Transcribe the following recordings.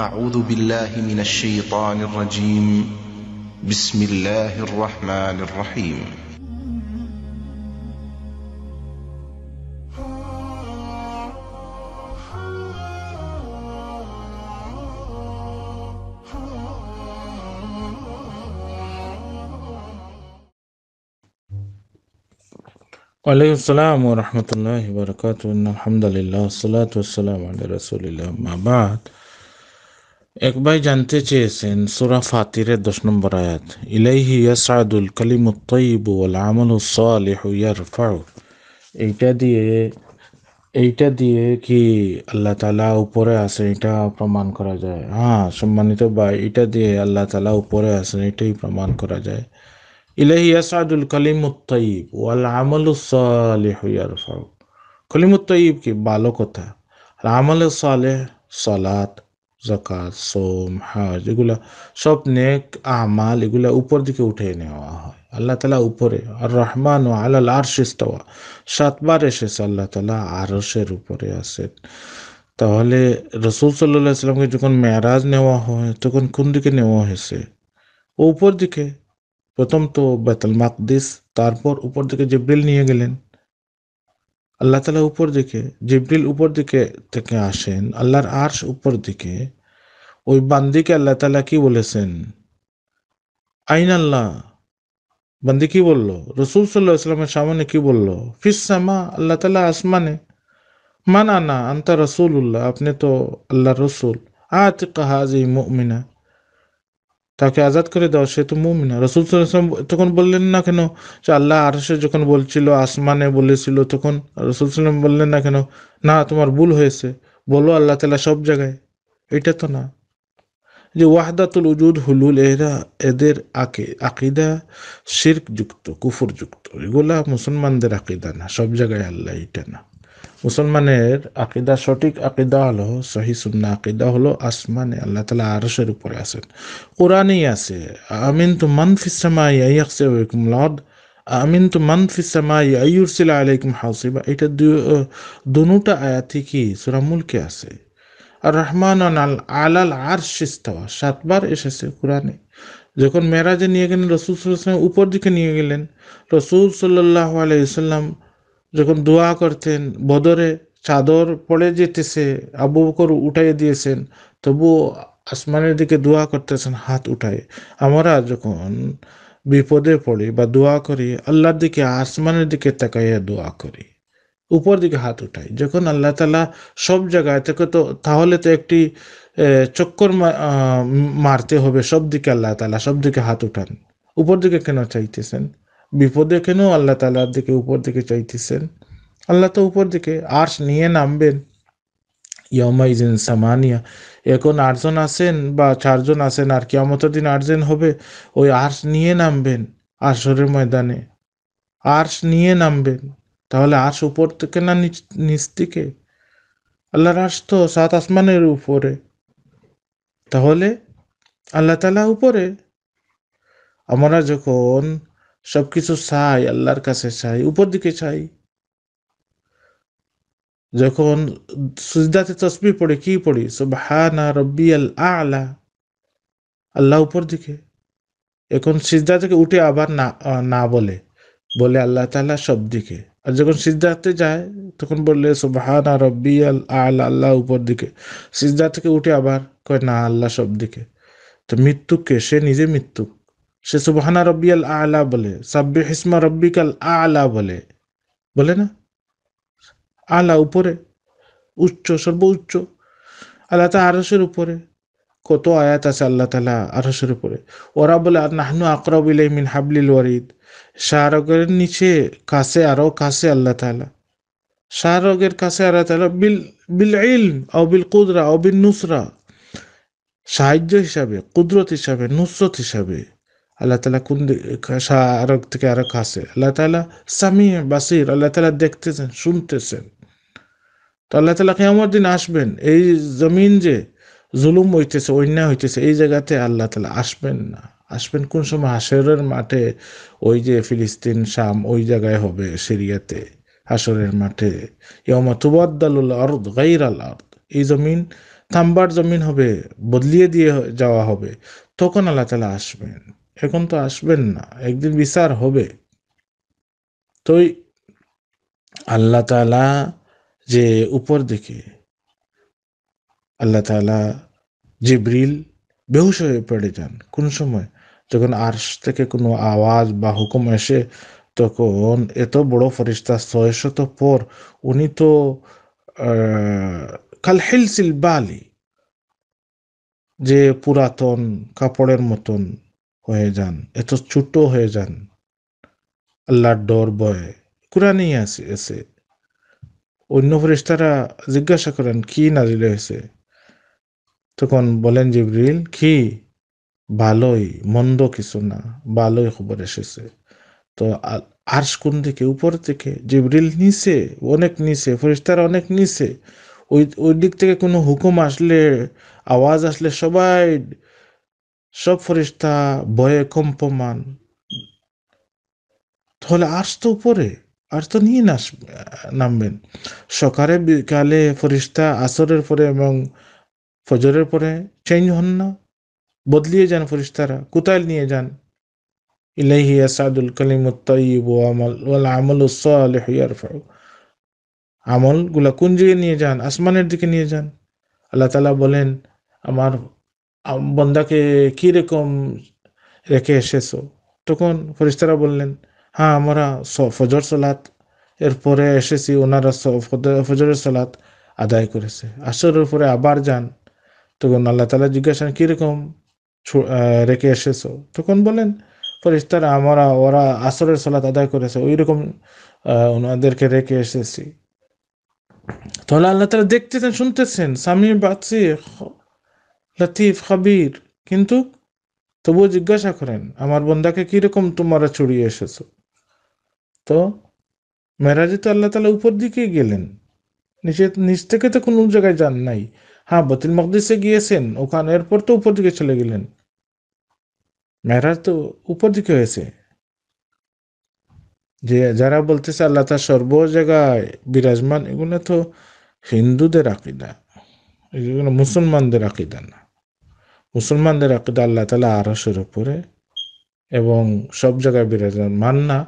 أعوذ بالله من الشيطان الرجيم بسم الله الرحمن الرحيم وعليكم السلام ورحمة الله وبركاته إن الحمد لله والصلاة والسلام على رسول الله ما بعد একবার জানতে চেয়েছেন সুরা ফাতিরের দশ নম্বর আয়াত ইলাইহি ইয়াসাদুল কালিমুত তৈব ওয়াল আমলু সালিহু ইয়ারফাউ এইটা দিয়ে এইটা দিয়ে কি আল্লাহ তালা উপরে আছেন এটা প্রমাণ করা যায় হ্যাঁ সম্মানিত ভাই এটা দিয়ে আল্লাহ তালা উপরে আছেন এটাই প্রমাণ করা যায় ইলাহি ইয়াসাদুল কালিমুত তাইয়িব ওয়াল আমলু সালিহু ইয়ারফাউ কালিমুত তাইয়িব কি ভালো কথা আর আমল সালেহ সলাত জাকাত সোম হাজ এগুলা সব নেক আমাল এগুলা উপর দিকে উঠে নেওয়া হয় আল্লাহ তালা উপরে আর রহমান ও আল্লাহ আরশ ইস্তাওয়া সাতবার এসেছে আল্লাহ তালা আরশের উপরে আছেন তাহলে রসুল সাল্লাহ সাল্লামকে যখন মেয়ারাজ নেওয়া হয় তখন কোন দিকে নেওয়া হয়েছে ও উপর দিকে প্রথম তো বেতাল মাকদিস তারপর উপর দিকে জিব্রিল নিয়ে গেলেন আল্লাহ তালা উপর দিকে জিব্রিল উপর দিকে থেকে আসেন আল্লাহর আর্শ উপর দিকে ওই বান্দিকে আল্লাহ তালা কি বলেছেন আইন আল্লাহ বান্দি কি বলল রসুল সাল্লাহ ইসলামের সামনে কি বলল ফিসামা আল্লাহ তালা আসমানে মানা না আন্তা রসুল উল্লাহ আপনি তো আল্লাহ রসুল আত কাহাজ এই মুমিনা তাকে আজাদ করে দাও সে তো মুমিনা রসুল সাল্লাম তখন বললেন না কেন যে আল্লাহ সে যখন বলছিল আসমানে বলেছিল তখন রসুল সাল্লাম বললেন না কেন না তোমার ভুল হয়েছে বলো আল্লাহ তালা সব জায়গায় এটা তো না যে ওয়াহদাতুল উজুদ হুলুল এরা এদের আকে আকিদা শির্ক যুক্ত কুফুর যুক্ত এগুলা মুসলমানদের আকিদা না সব জায়গায় আল্লাহ এটা না মুসলমানের আকিদা সঠিক আকিদা হলো সহি সুন্না আকিদা হলো আসমানে আল্লাহ তালা আরসের উপরে আছেন কোরআনেই আছে আমিন তো মান ফিসামা লর্ড আমিন তো মানফিসামাই ফিসামা ইয়াইউরসিলা আলাইকুম হাউসিবা এটা দুটা আয়াতি কি সুরামুলকে আছে রহমান আল আলাল আর সিস্তাওয়া সাতবার এসেছে কোরআনে যখন মেরাজে নিয়ে গেলেন রসুল সাল্লাম উপর দিকে নিয়ে গেলেন রসুল সাল্লাহ আলাইসাল্লাম যখন দোয়া করতেন বদরে চাদর পড়ে যেতেছে আবু বকর উঠাই দিয়েছেন তবু আসমানের দিকে দোয়া করতেছেন হাত উঠায় আমরা যখন বিপদে পড়ি বা দোয়া করি আল্লাহর দিকে আসমানের দিকে তাকাইয়া দোয়া করি উপর দিকে হাত উঠাই যখন আল্লাহ তালা সব জায়গায় থেকে তো তাহলে তো একটি চক্কর মারতে হবে সব দিকে আল্লাহ তালা সব দিকে হাত উঠান উপর দিকে কেন চাইতেছেন বিপদে কেন আল্লাহ তালার দিকে উপর দিকে চাইতেছেন আল্লাহ তো উপর দিকে আর্শ নিয়ে নামবেন ইয়মাইজেন সামানিয়া এখন আটজন আছেন বা চারজন আছেন আর কিয়ামতের দিন আটজন হবে ওই আর্শ নিয়ে নামবেন আসরের ময়দানে আর্শ নিয়ে নামবেন তাহলে আস উপর থেকে না নিচ থেকে আল্লাহর আস তো সাত আসমানের উপরে তাহলে আল্লাহ তালা উপরে আমরা যখন সব কিছু চাই আল্লাহর কাছে চাই উপর দিকে চাই যখন সুজদাতে তসবি পড়ে কি পড়ি না রব্বি আল আলা আল্লাহ উপর দিকে এখন সিজদা থেকে উঠে আবার না না বলে বলে আল্লাহ তালা সব দিকে আর যখন সিজদাতে যায় তখন বললে আর রব্বি আল আল্লাহ আল্লাহ উপর দিকে সিজদা থেকে উঠে আবার কয় না আল্লাহ সব দিকে তো মৃত্যুকে সে নিজে মৃত্যু সে সুবাহানা রব্বি আল আলা বলে সাব্বি হিসমা রব্বি কাল আলা বলে বলে না আলা উপরে উচ্চ সর্ব উচ্চ আল্লাহ তা আরসের উপরে কত আয়াত আছে আল্লাহ তালা আঠাশের উপরে ওরা বলে আর নাহনু আকরাবিলাই মিন হাবলিল ওয়ারিদ শাহরগের নিচে কাছে আরও কাছে আল্লাহ তালা শাহরগের কাছে আল্লাহ তালা বিল বিল ইল ও বিল কুদরা ও বিল নুসরা সাহায্য হিসাবে কুদরত হিসাবে নুসরত হিসাবে আল্লাহ তালা কোন শাহরগ থেকে আরো কাছে আল্লাহ তালা সামি বাসির আল্লাহ তালা দেখতেছেন শুনতেছেন তো আল্লাহ তালা কেমন দিন আসবেন এই জমিন যে জুলুম হইতেছে অন্যায় হইতেছে এই জায়গাতে আল্লাহ তালা আসবেন না আসবেন কোন সময় হাসরের মাঠে ওই যে ফিলিস্তিন শাম ওই জায়গায় হবে সিরিয়াতে হাসরের মাঠে এই জমিন থাম্বার জমিন হবে বদলিয়ে দিয়ে যাওয়া হবে তখন আল্লাহ তালা আসবেন এখন তো আসবেন না একদিন বিচার হবে তো আল্লাহ তালা যে উপর দিকে আল্লাহ তালা জিব্রিল বেহুশ হয়ে পড়ে যান কোন সময় যখন আর্শ থেকে কোনো আওয়াজ বা হুকুম এসে তখন এত বড় ফরিস্তা ছয় শত পর উনি তো কাল বালি যে পুরাতন কাপড়ের মতন হয়ে যান এত ছোট হয়ে যান আল্লাহর ডর বয়ে কুরানি আছে এসে অন্য ফরিস্তারা জিজ্ঞাসা করেন কি নাজিল হয়েছে তখন বলেন জিবরিল কি ভালোই মন্দ কিছু না ভালোই খবর এসেছে তো আর্শ কোন দিকে উপর থেকে জিবরিল নিচে অনেক নিচে ফরিস্তার অনেক নিচে ওই ওই দিক থেকে কোনো হুকুম আসলে আওয়াজ আসলে সবাই সব ফরিস্তা বয়ে কম্পমান তাহলে আর্শ তো উপরে আর তো নিয়ে নামবেন সকালে বিকালে ফরিস্তা আসরের পরে এবং ফজরের পরে চেঞ্জ হন না বদলিয়ে যান ফরিস্তারা কোথায় নিয়ে যান ইলাইহি আসাদুল কালিমুত তাইয়িব আমল ওয়াল আমালু সালিহ ইয়ারফাউ আমলগুলা কোন দিকে নিয়ে যান আসমানের দিকে নিয়ে যান আল্লাহ তালা বলেন আমার বন্দাকে রকম রেখে এসেছো তখন ফরিস্তারা বললেন হ্যাঁ আমরা স ফজর সলাত এরপরে এসেছি ওনারা ফজরের সলাত আদায় করেছে আসরের পরে আবার যান তখন আল্লাহ তালা জিজ্ঞাসা কীরকম রেখে এসেছো তখন বলেন ফরিস্তারা আমরা ওরা আসরের সলাত আদায় করেছে ওই রকম ওনাদেরকে রেখে এসেছি তাহলে আল্লাহ তালা দেখতেছেন শুনতেছেন স্বামী বাচ্চি লতিফ খাবির কিন্তু তবুও জিজ্ঞাসা করেন আমার বন্দাকে কিরকম তোমরা চড়িয়ে এসেছ তো মেরাজে তো আল্লাহ তালা উপর দিকেই গেলেন নিচে নিচ থেকে তো কোনো জায়গায় যান নাই হ্যাঁ বতুল মকদিসে গিয়েছেন ওখানে এরপর তো উপর দিকে চলে গেলেন মেহরাজ তো উপর দিকে হয়েছে যে যারা বলতেছে আল্লাহ তার সর্ব জায়গায় বিরাজমান এগুলো তো হিন্দুদের আকিদা এগুলো মুসলমানদের আকিদা না মুসলমানদের আকিদা আল্লাহ তালা আরসের উপরে এবং সব জায়গায় বিরাজমান মান্না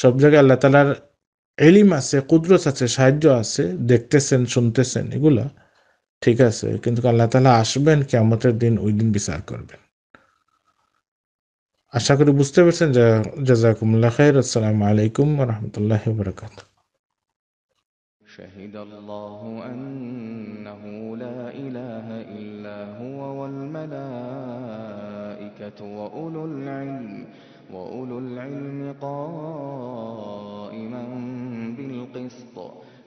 সব জায়গায় আল্লাহ তালার এলিম আছে কুদরত আছে সাহায্য আছে দেখতেছেন শুনতেছেন এগুলা ঠিক আছে কিন্তু আল্লাহ তাআলা আসবেন কিয়ামতের দিন ওই দিন বিচার করবেন আশা করি বুঝতে পেরেছেন জাযাকুমুল্লাহ খাইর আসসালামু আলাইকুম ওয়া রাহমাতুল্লাহি ওয়া বরকাত شهد الله أنه لا إله إلا هو والملائكة وأولو العلم وأولو العلم قائما بالقسط